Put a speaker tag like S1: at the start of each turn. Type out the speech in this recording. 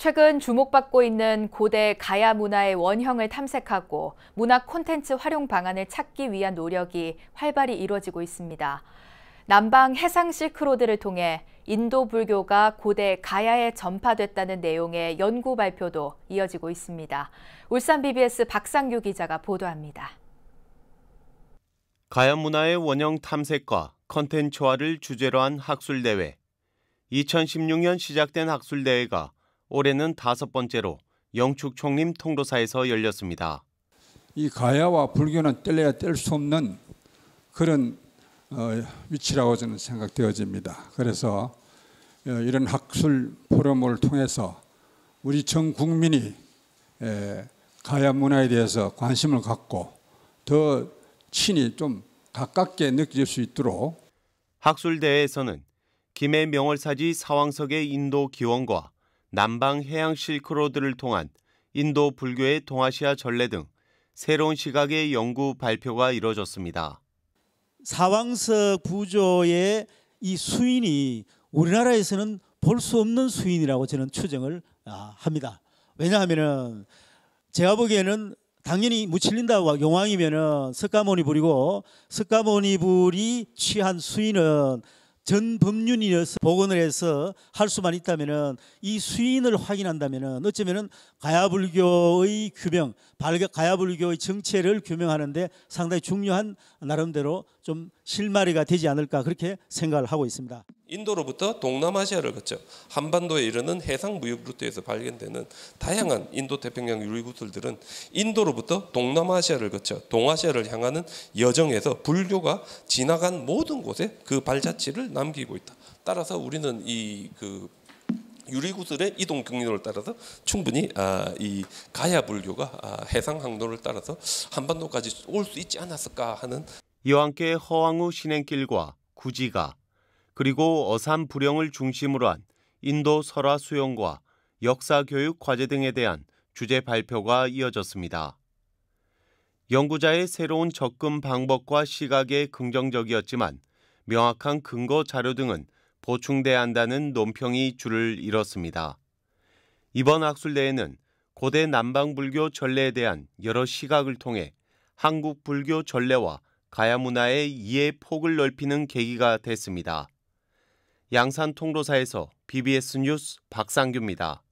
S1: 최근 주목받고 있는 고대 가야 문화의 원형을 탐색하고 문화 콘텐츠 활용 방안을 찾기 위한 노력이 활발히 이루어지고 있습니다. 남방 해상 실크로드를 통해 인도 불교가 고대 가야에 전파됐다는 내용의 연구 발표도 이어지고 있습니다. 울산 BBS 박상규 기자가 보도합니다.
S2: 가야 문화의 원형 탐색과 컨텐츠화를 주제로 한 학술대회. 2016년 시작된 학술대회가 올해는 다섯 번째로 영축 총림 통로사에서 열렸습니다.
S3: 이 가야와 불교는 뗄래야 뗄 수 없는 그런 어, 위치라고 저는 생각되어집니다. 그래서 어, 이런 학술 포럼을 통해서 우리 전 국민이 가야 문화에 대해서 관심을 갖고 더 친히 좀 가깝게 느낄 수 있도록
S2: 학술대회에서는 김해 명월사지 사왕석의 인도 기원과 남방 해양 실크로드를 통한 인도 불교의 동아시아 전래 등 새로운 시각의 연구 발표가 이뤄졌습니다.
S4: 사왕석 구조의이 수인이 우리나라에서는 볼 수 없는 수인이라고 저는 추정을 아, 합니다. 왜냐하면 제가 보기에는 당연히 무칠린다와 용왕이면 석가모니불이고 석가모니불이 취한 수인은 전 법륜이어서 복원을 해서 할 수만 있다면은 이 수인을 확인한다면은 어쩌면은 가야불교의 규명, 가야불교의 정체를 규명하는데 상당히 중요한 나름대로 좀 실마리가 되지 않을까 그렇게 생각을 하고 있습니다.
S5: 인도로부터 동남아시아를 거쳐 한반도에 이르는 해상 무역 루트에서 발견되는 다양한 인도 태평양 유리구슬들은 인도로부터 동남아시아를 거쳐 동아시아를 향하는 여정에서 불교가 지나간 모든 곳에 그 발자취를 남기고 있다. 따라서 우리는 이 그 유리구슬의 이동 경로를 따라서 충분히 아, 이 가야 불교가 아, 해상 항로를 따라서 한반도까지 올 수 있지 않았을까 하는 이와 함께 허황우
S2: 신행길과 구지가 그리고 어산 불영을 중심으로 한 인도 설화 수용과 역사 교육 과제 등에 대한 주제 발표가 이어졌습니다. 연구자의 새로운 접근 방법과 시각에 긍정적이었지만 명확한 근거 자료 등은 보충돼야 한다는 논평이 줄을 잃었습니다. 이번 학술대회는 고대 남방불교 전례에 대한 여러 시각을 통해 한국 불교 전례와 가야 문화의 이해 폭을 넓히는 계기가 됐습니다. 양산 통로사에서 BBS 뉴스 박상규입니다.